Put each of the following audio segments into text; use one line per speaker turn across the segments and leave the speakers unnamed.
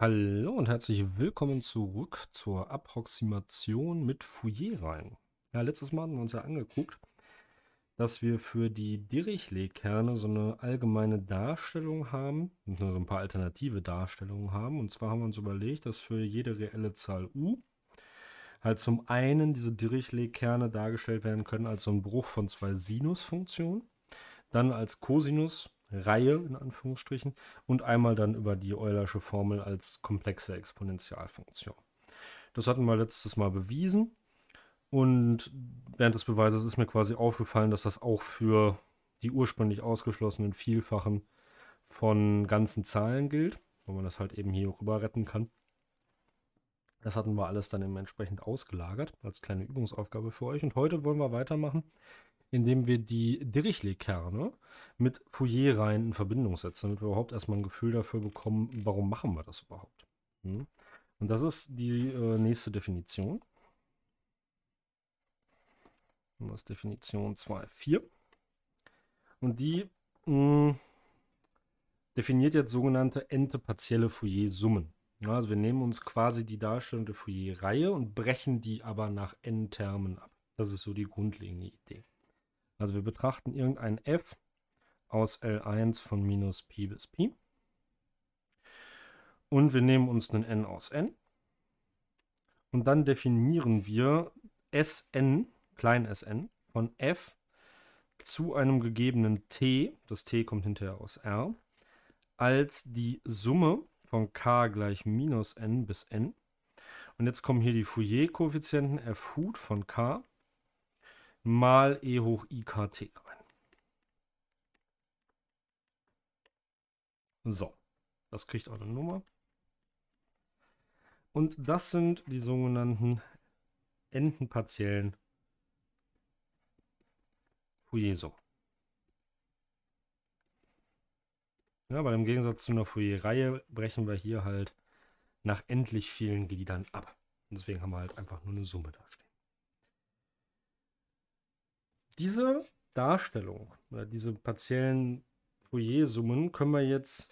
Hallo und herzlich willkommen zurück zur Approximation mit Fourier-Reihen. Ja, letztes Mal hatten wir uns ja angeguckt, dass wir für die Dirichlet-Kerne so eine allgemeine Darstellung haben, so ein paar alternative Darstellungen haben. Und zwar haben wir uns überlegt, dass für jede reelle Zahl u halt zum einen diese Dirichlet-Kerne dargestellt werden können als so ein Bruch von zwei Sinusfunktionen, dann als Cosinus Reihe in Anführungsstrichen und einmal dann über die Eulersche Formel als komplexe Exponentialfunktion. Das hatten wir letztes Mal bewiesen und während des Beweises ist mir quasi aufgefallen, dass das auch für die ursprünglich ausgeschlossenen Vielfachen von ganzen Zahlen gilt, wo man das halt eben hier rüber retten kann. Das hatten wir alles dann entsprechend ausgelagert als kleine Übungsaufgabe für euch und heute wollen wir weitermachen indem wir die Dirichlet-Kerne mit Fourier-Reihen in Verbindung setzen, damit wir überhaupt erstmal ein Gefühl dafür bekommen, warum machen wir das überhaupt. Hm? Und das ist die äh, nächste Definition. Und das ist Definition 2.4. Und die mh, hm, definiert jetzt sogenannte ente-partielle Fourier-Summen. also wir nehmen uns quasi die Darstellung der Fourier-Reihe und brechen die aber nach n Termen ab. Das ist so die grundlegende Idee. Also wir betrachten irgendein f aus L1 von minus Pi bis Pi. Und wir nehmen uns einen n aus n. Und dann definieren wir Sn, klein sn, von f zu einem gegebenen t, das t kommt hinterher aus r, als die Summe von k gleich minus n bis n. Und jetzt kommen hier die Fourier-Koeffizienten f Hut von k mal e hoch ikt rein. So, das kriegt auch eine Nummer. Und das sind die sogenannten Entenpartiellen Fourier-Summen. Ja, weil im Gegensatz zu einer Fourier-Reihe brechen wir hier halt nach endlich vielen Gliedern ab. Und deswegen haben wir halt einfach nur eine Summe da stehen. Diese Darstellung oder diese partiellen Fourier-Summen können wir jetzt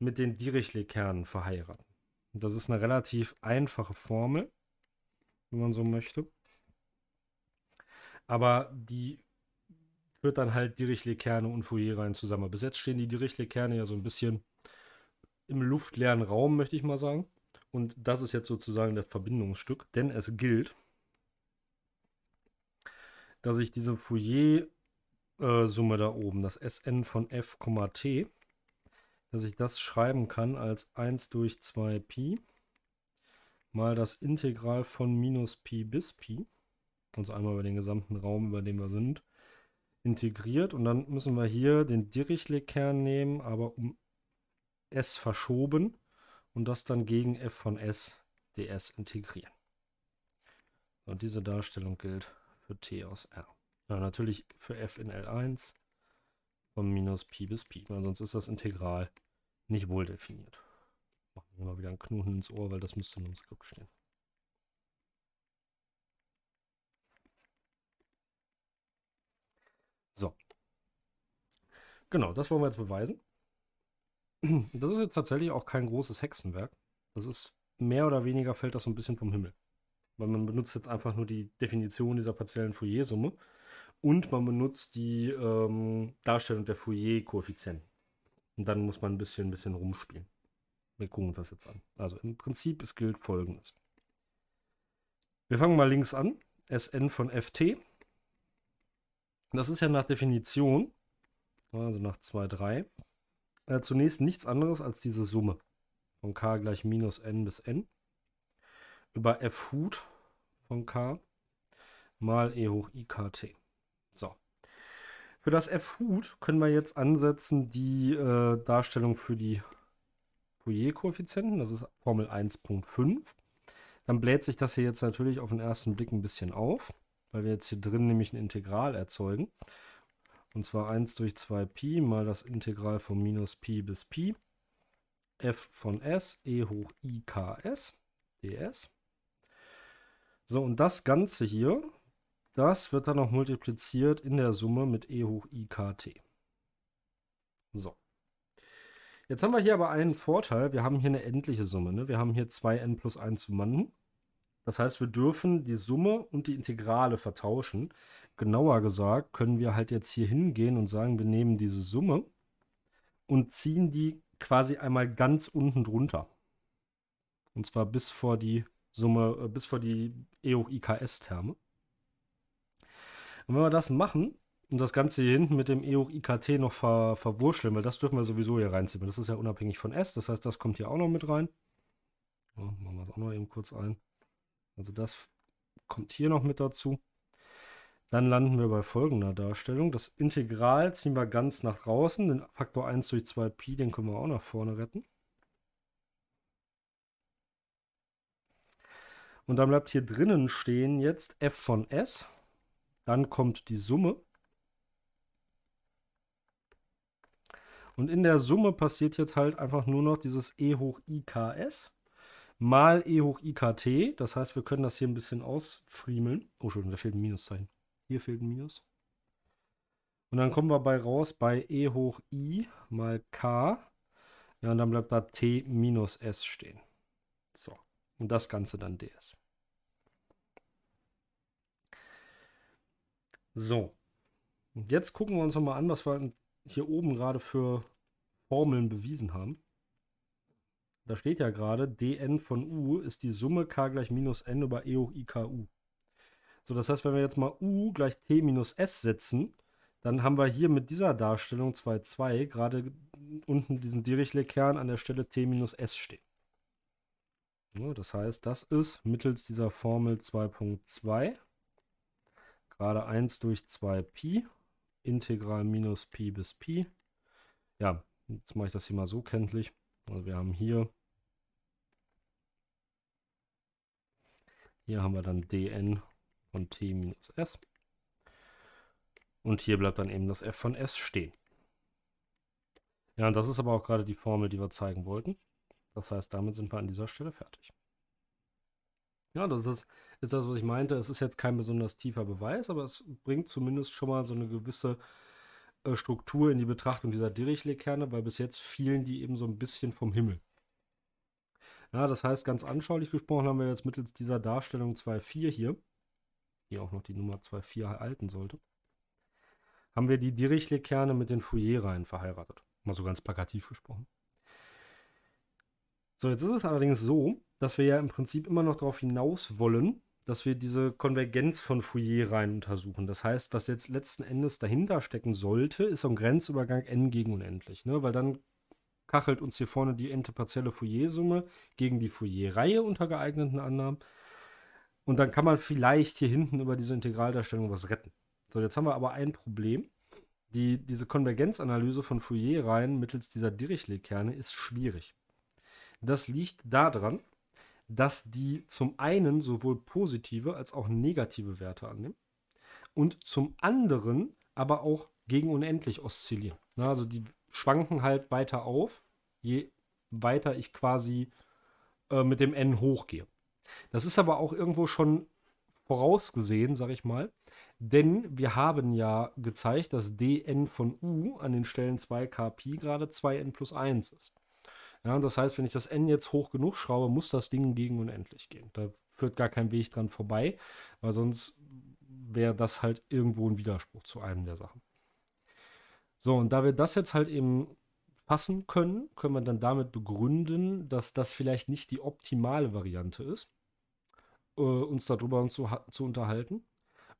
mit den Dirichlet-Kernen verheiraten. Das ist eine relativ einfache Formel, wenn man so möchte. Aber die führt dann halt Dirichlet-Kerne und Fourier rein zusammen. Bis jetzt stehen die Dirichlet-Kerne ja so ein bisschen im luftleeren Raum, möchte ich mal sagen. Und das ist jetzt sozusagen das Verbindungsstück, denn es gilt, dass ich diese Fourier-Summe da oben, das Sn von f, t, dass ich das schreiben kann als 1 durch 2pi mal das Integral von minus pi bis pi, also einmal über den gesamten Raum, über den wir sind, integriert. Und dann müssen wir hier den Dirichlet-Kern nehmen, aber um s verschoben und das dann gegen f von s ds integrieren. Und diese Darstellung gilt für t aus R. Ja, natürlich für f in L1 von minus Pi bis Pi, weil ne, sonst ist das Integral nicht wohl definiert. Machen wir mal wieder einen Knoten ins Ohr, weil das müsste in im Skript stehen. So. Genau, das wollen wir jetzt beweisen. Das ist jetzt tatsächlich auch kein großes Hexenwerk. Das ist mehr oder weniger fällt das so ein bisschen vom Himmel weil man benutzt jetzt einfach nur die Definition dieser partiellen Fourier-Summe und man benutzt die ähm, Darstellung der Fourier-Koeffizienten. Und dann muss man ein bisschen, ein bisschen rumspielen. Wir gucken uns das jetzt an. Also im Prinzip, es gilt folgendes. Wir fangen mal links an. Sn von ft. Das ist ja nach Definition, also nach 2, 3, äh, zunächst nichts anderes als diese Summe von k gleich minus n bis n über f Hut von k mal e hoch ikt. So. Für das f Hut können wir jetzt ansetzen die äh, Darstellung für die Fourier-Koeffizienten. Das ist Formel 1.5. Dann bläht sich das hier jetzt natürlich auf den ersten Blick ein bisschen auf, weil wir jetzt hier drin nämlich ein Integral erzeugen. Und zwar 1 durch 2pi mal das Integral von minus pi bis pi f von s e hoch i k s ds. So, und das Ganze hier, das wird dann noch multipliziert in der Summe mit e hoch ikt. So. Jetzt haben wir hier aber einen Vorteil. Wir haben hier eine endliche Summe. Ne? Wir haben hier 2n plus 1 Summanden. Das heißt, wir dürfen die Summe und die Integrale vertauschen. Genauer gesagt können wir halt jetzt hier hingehen und sagen, wir nehmen diese Summe und ziehen die quasi einmal ganz unten drunter. Und zwar bis vor die Summe äh, bis vor die E hoch IKS-Terme. Und wenn wir das machen und das Ganze hier hinten mit dem E hoch IKT noch ver verwurschteln, weil das dürfen wir sowieso hier reinziehen, weil das ist ja unabhängig von S, das heißt, das kommt hier auch noch mit rein. Ja, machen wir es auch noch eben kurz ein. Also das kommt hier noch mit dazu. Dann landen wir bei folgender Darstellung. Das Integral ziehen wir ganz nach draußen. Den Faktor 1 durch 2pi, den können wir auch nach vorne retten. Und dann bleibt hier drinnen stehen jetzt f von s. Dann kommt die Summe. Und in der Summe passiert jetzt halt einfach nur noch dieses e hoch iks mal e hoch ikt. Das heißt, wir können das hier ein bisschen ausfriemeln. Oh, Entschuldigung, da fehlt ein Minuszeichen. Hier fehlt ein Minus. Und dann kommen wir bei raus bei e hoch i mal k. Ja, und dann bleibt da t minus s stehen. So. Und das Ganze dann DS. So. Und jetzt gucken wir uns nochmal an, was wir hier oben gerade für Formeln bewiesen haben. Da steht ja gerade, dn von u ist die Summe k gleich minus n über e hoch iku. So, das heißt, wenn wir jetzt mal u gleich t minus s setzen, dann haben wir hier mit dieser Darstellung 2,2 gerade unten diesen Dirichlet-Kern an der Stelle t minus s stehen. Das heißt, das ist mittels dieser Formel 2.2 gerade 1 durch 2pi, integral minus pi bis pi. Ja, jetzt mache ich das hier mal so kenntlich. Also wir haben hier, hier haben wir dann dn von t minus s. Und hier bleibt dann eben das f von s stehen. Ja, und das ist aber auch gerade die Formel, die wir zeigen wollten. Das heißt, damit sind wir an dieser Stelle fertig. Ja, das ist, ist das, was ich meinte. Es ist jetzt kein besonders tiefer Beweis, aber es bringt zumindest schon mal so eine gewisse äh, Struktur in die Betrachtung dieser Dirichlet-Kerne, weil bis jetzt fielen die eben so ein bisschen vom Himmel. Ja, das heißt, ganz anschaulich gesprochen haben wir jetzt mittels dieser Darstellung 2.4 hier, die auch noch die Nummer 2.4 erhalten sollte, haben wir die Dirichlet-Kerne mit den Fourier-Reihen verheiratet. Mal so ganz plakativ gesprochen. So, jetzt ist es allerdings so, dass wir ja im Prinzip immer noch darauf hinaus wollen, dass wir diese Konvergenz von Fourier reihen untersuchen. Das heißt, was jetzt letzten Endes dahinter stecken sollte, ist am Grenzübergang n gegen unendlich, ne? weil dann kachelt uns hier vorne die nte partielle Fourier-Summe gegen die Fourier-Reihe unter geeigneten Annahmen. Und dann kann man vielleicht hier hinten über diese Integraldarstellung was retten. So, jetzt haben wir aber ein Problem. Die, diese Konvergenzanalyse von Fourier-Reihen mittels dieser Dirichlet-Kerne ist schwierig. Das liegt daran, dass die zum einen sowohl positive als auch negative Werte annehmen und zum anderen aber auch gegen unendlich oszillieren. also die schwanken halt weiter auf, je weiter ich quasi äh, mit dem n hochgehe. Das ist aber auch irgendwo schon vorausgesehen, sag ich mal, denn wir haben ja gezeigt, dass dn von u an den Stellen 2k Pi gerade 2n plus 1 ist. Ja, das heißt, wenn ich das n jetzt hoch genug schraube, muss das Ding gegen unendlich gehen. Da führt gar kein Weg dran vorbei, weil sonst wäre das halt irgendwo ein Widerspruch zu einem der Sachen. So, und da wir das jetzt halt eben fassen können, können wir dann damit begründen, dass das vielleicht nicht die optimale Variante ist, äh, uns darüber zu, zu unterhalten.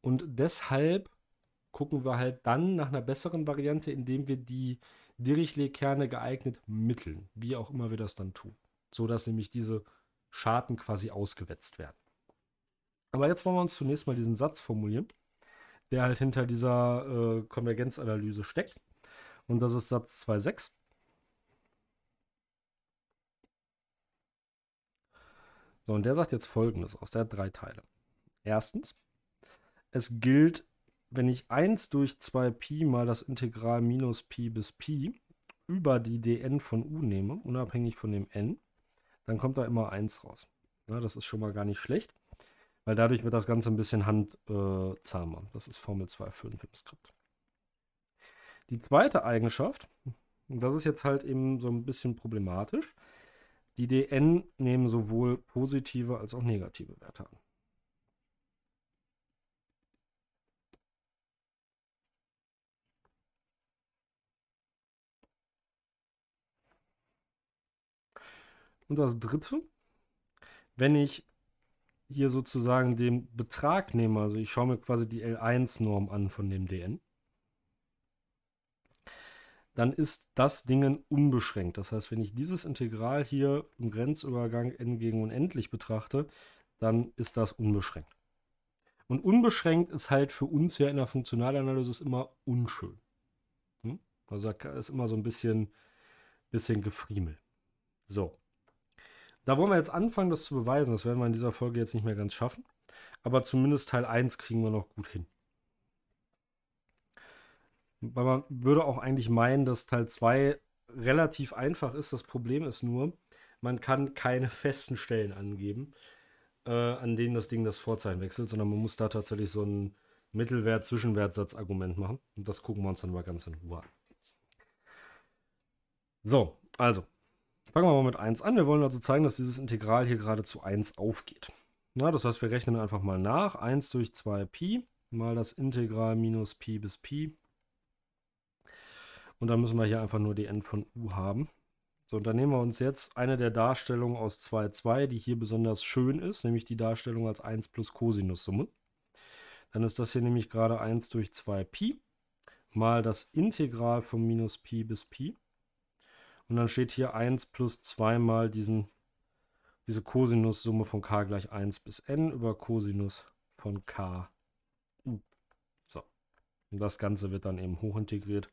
Und deshalb gucken wir halt dann nach einer besseren Variante, indem wir die Dirichlet-Kerne geeignet mitteln, wie auch immer wir das dann tun, so dass nämlich diese Schaden quasi ausgewetzt werden. Aber jetzt wollen wir uns zunächst mal diesen Satz formulieren, der halt hinter dieser äh, Konvergenzanalyse steckt. Und das ist Satz 2.6. So, und der sagt jetzt folgendes aus. Der hat drei Teile. Erstens, es gilt wenn ich 1 durch 2pi mal das Integral minus pi bis pi über die dn von u nehme, unabhängig von dem n, dann kommt da immer 1 raus. Ja, das ist schon mal gar nicht schlecht, weil dadurch wird das Ganze ein bisschen handzahmer. Äh, das ist Formel 2.5 im Skript. Die zweite Eigenschaft, das ist jetzt halt eben so ein bisschen problematisch, die dn nehmen sowohl positive als auch negative Werte an. Und das dritte, wenn ich hier sozusagen den Betrag nehme, also ich schaue mir quasi die L1-Norm an von dem DN, dann ist das Dingen unbeschränkt. Das heißt, wenn ich dieses Integral hier im Grenzübergang n gegen unendlich betrachte, dann ist das unbeschränkt. Und unbeschränkt ist halt für uns ja in der Funktionalanalyse immer unschön. Hm? Also da ist immer so ein bisschen, bisschen Gefriemel. So. Da wollen wir jetzt anfangen, das zu beweisen. Das werden wir in dieser Folge jetzt nicht mehr ganz schaffen. Aber zumindest Teil 1 kriegen wir noch gut hin. Weil man würde auch eigentlich meinen, dass Teil 2 relativ einfach ist. Das Problem ist nur, man kann keine festen Stellen angeben, äh, an denen das Ding das Vorzeichen wechselt, sondern man muss da tatsächlich so ein Mittelwert, Zwischenwertsatz Argument machen. Und das gucken wir uns dann mal ganz in Ruhe an. So, also, Fangen wir mal mit 1 an. Wir wollen also zeigen, dass dieses Integral hier gerade zu 1 aufgeht. Na, das heißt, wir rechnen einfach mal nach. 1 durch 2pi mal das Integral minus pi bis pi. Und dann müssen wir hier einfach nur die n von u haben. So, und dann nehmen wir uns jetzt eine der Darstellungen aus 2, 2, die hier besonders schön ist, nämlich die Darstellung als 1 plus Cosinussumme. Dann ist das hier nämlich gerade 1 durch 2pi mal das Integral von minus pi bis pi. Und dann steht hier 1 plus 2 mal diesen, diese Kosinussumme von k gleich 1 bis n über Cosinus von k. So. Und das Ganze wird dann eben hochintegriert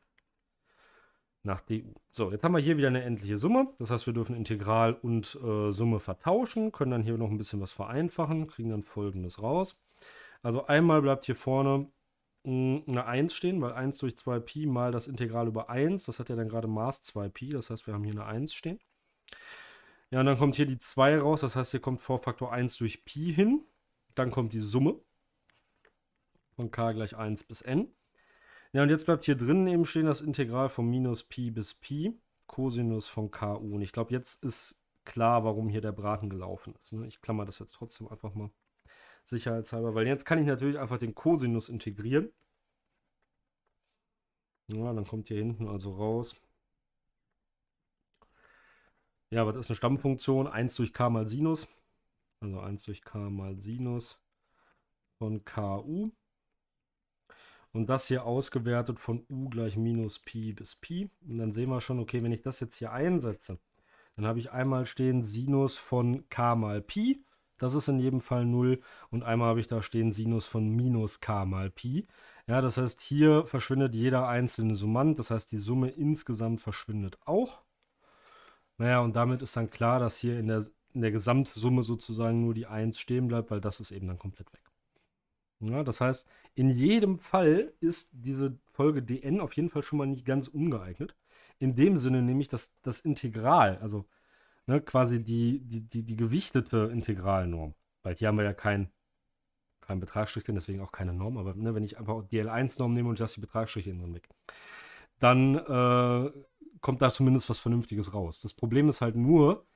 nach du. So, jetzt haben wir hier wieder eine endliche Summe. Das heißt, wir dürfen Integral und äh, Summe vertauschen, können dann hier noch ein bisschen was vereinfachen, kriegen dann folgendes raus. Also einmal bleibt hier vorne eine 1 stehen, weil 1 durch 2pi mal das Integral über 1, das hat ja dann gerade Maß 2pi, das heißt, wir haben hier eine 1 stehen. Ja, und dann kommt hier die 2 raus, das heißt, hier kommt Vorfaktor 1 durch Pi hin. Dann kommt die Summe von k gleich 1 bis n. Ja, und jetzt bleibt hier drinnen eben stehen das Integral von minus Pi bis Pi, Cosinus von ku. Und ich glaube, jetzt ist klar, warum hier der Braten gelaufen ist. Ne? Ich klammer das jetzt trotzdem einfach mal sicherheitshalber, weil jetzt kann ich natürlich einfach den Cosinus integrieren. Ja, dann kommt hier hinten also raus. Ja, was ist eine Stammfunktion? 1 durch k mal Sinus. Also 1 durch k mal Sinus von ku. Und das hier ausgewertet von u gleich minus pi bis pi. Und dann sehen wir schon, okay, wenn ich das jetzt hier einsetze, dann habe ich einmal stehen Sinus von k mal pi. Das ist in jedem Fall 0. Und einmal habe ich da stehen Sinus von minus k mal Pi. Ja, das heißt, hier verschwindet jeder einzelne Summand. Das heißt, die Summe insgesamt verschwindet auch. Naja, und damit ist dann klar, dass hier in der, in der Gesamtsumme sozusagen nur die 1 stehen bleibt, weil das ist eben dann komplett weg. Ja, das heißt, in jedem Fall ist diese Folge dn auf jeden Fall schon mal nicht ganz ungeeignet. In dem Sinne nämlich, dass das Integral, also ne, quasi die, die, die, die gewichtete Integralnorm. Weil hier haben wir ja keinen kein Betragsstrich drin, deswegen auch keine Norm. Aber ne, wenn ich einfach die L1-Norm nehme und lasse die Betragsstriche innen weg, dann äh, kommt da zumindest was Vernünftiges raus. Das Problem ist halt nur,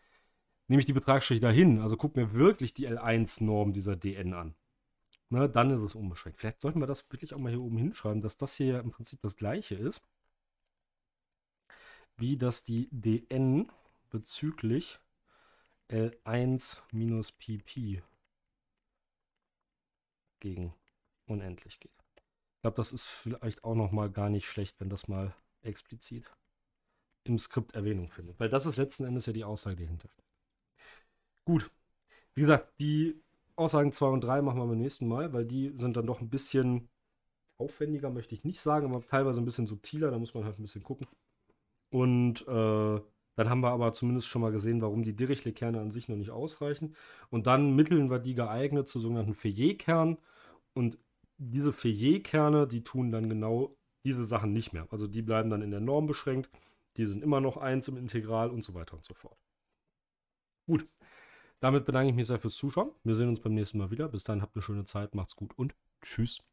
nehme ich die Betragsstriche dahin, also guck mir wirklich die L1-Norm dieser DN an. Ne, dann ist es unbeschränkt. Vielleicht sollten wir das wirklich auch mal hier oben hinschreiben, dass das hier im Prinzip das gleiche ist, wie dass die DN bezüglich L1 minus pp gegen unendlich geht. Ich glaube, das ist vielleicht auch noch mal gar nicht schlecht, wenn das mal explizit im Skript Erwähnung findet. Weil das ist letzten Endes ja die Aussage, die dahinter Gut. Wie gesagt, die Aussagen 2 und 3 machen wir beim nächsten Mal, weil die sind dann doch ein bisschen aufwendiger, möchte ich nicht sagen, aber teilweise ein bisschen subtiler. Da muss man halt ein bisschen gucken. Und äh, dann haben wir aber zumindest schon mal gesehen, warum die Dirichlet-Kerne an sich noch nicht ausreichen. Und dann mitteln wir die geeignet zu sogenannten Fayet-Kernen. Und diese Fayet-Kerne, die tun dann genau diese Sachen nicht mehr. Also die bleiben dann in der Norm beschränkt. Die sind immer noch eins im Integral und so weiter und so fort. Gut. Damit bedanke ich mich sehr fürs Zuschauen. Wir sehen uns beim nächsten Mal wieder. Bis dahin habt eine schöne Zeit, macht's gut und tschüss.